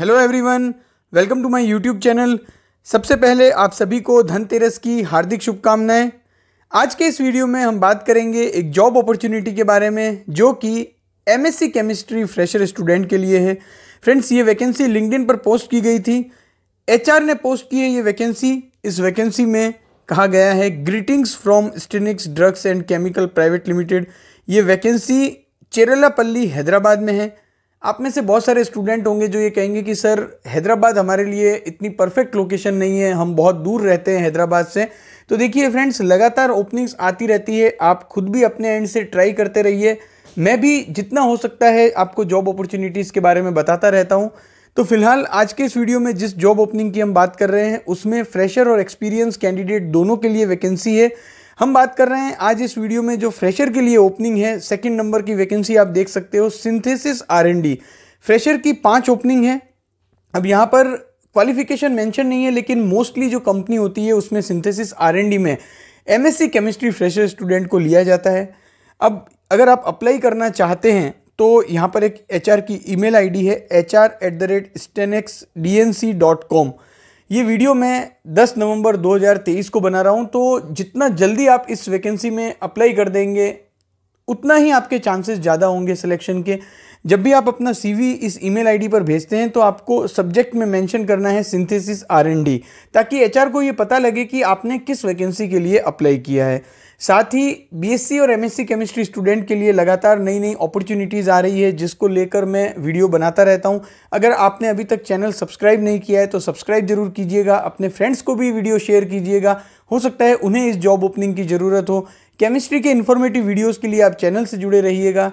hello everyone welcome to my YouTube channel सबसे पहले आप सभी को धनतेरस की हार्दिक शुभकामनाएं आज के इस वीडियो में हम बात करेंगे एक जॉब अपॉर्चुनिटी के बारे में जो कि एमएससी केमिस्ट्री फ्रेशर स्टूडेंट के लिए है फ्रेंड्स ये वैकेंसी लिंकडिन पर पोस्ट की गई थी एचआर ने पोस्ट की है ये वैकेंसी इस वैकेंसी में कहा गया है ग्रीटिंग्स फ्रॉम स्टेनिक्स drugs and chemical private limited ये वैकेंसी चेरलापल्ली हैदराबाद में है आप में से बहुत सारे स्टूडेंट होंगे जो ये कहेंगे कि सर हैदराबाद हमारे लिए इतनी परफेक्ट लोकेशन नहीं है हम बहुत दूर रहते हैं हैदराबाद से तो देखिए फ्रेंड्स लगातार ओपनिंग्स आती रहती है आप खुद भी अपने एंड से ट्राई करते रहिए मैं भी जितना हो सकता है आपको जॉब अपॉर्चुनिटीज़ के बारे में बताता रहता हूँ तो फिलहाल आज के इस वीडियो में जिस जॉब ओपनिंग की हम बात कर रहे हैं उसमें फ्रेशर और एक्सपीरियंस कैंडिडेट दोनों के लिए वैकेंसी है हम बात कर रहे हैं आज इस वीडियो में जो फ्रेशर के लिए ओपनिंग है सेकंड नंबर की वैकेंसी आप देख सकते हो सिंथेसिस आरएनडी फ्रेशर की पांच ओपनिंग है अब यहाँ पर क्वालिफिकेशन मेंशन नहीं है लेकिन मोस्टली जो कंपनी होती है उसमें सिंथेसिस आरएनडी में एमएससी केमिस्ट्री फ्रेशर स्टूडेंट को लिया जाता है अब अगर आप अप्लाई करना चाहते हैं तो यहाँ पर एक एच की ईमेल आईडी है H R at the rate D N C dot com ये वीडियो मैं 10 नवंबर 2023 को बना रहा हूँ तो जितना जल्दी आप इस वैकेंसी में अप्लाई कर देंगे उतना ही आपके चांसेस ज़्यादा होंगे सिलेक्शन के जब भी आप अपना सीवी इस ईमेल आईडी पर भेजते हैं तो आपको सब्जेक्ट में मेंशन करना है सिंथेसिस आरएनडी ताकि एचआर को ये पता लगे कि आपने किस वैकेंसी के लिए अप्लाई किया है साथ ही बीएससी और एमएससी केमिस्ट्री स्टूडेंट के लिए लगातार नई नई अपॉर्चुनिटीज़ आ रही है जिसको लेकर मैं वीडियो बनाता रहता हूँ अगर आपने अभी तक चैनल सब्सक्राइब नहीं किया है तो सब्सक्राइब जरूर कीजिएगा अपने फ्रेंड्स को भी वीडियो शेयर कीजिएगा हो सकता है उन्हें इस जॉब ओपनिंग की ज़रूरत हो केमिस्ट्री के इन्फॉर्मेटिव वीडियोज़ के लिए आप चैनल से जुड़े रहिएगा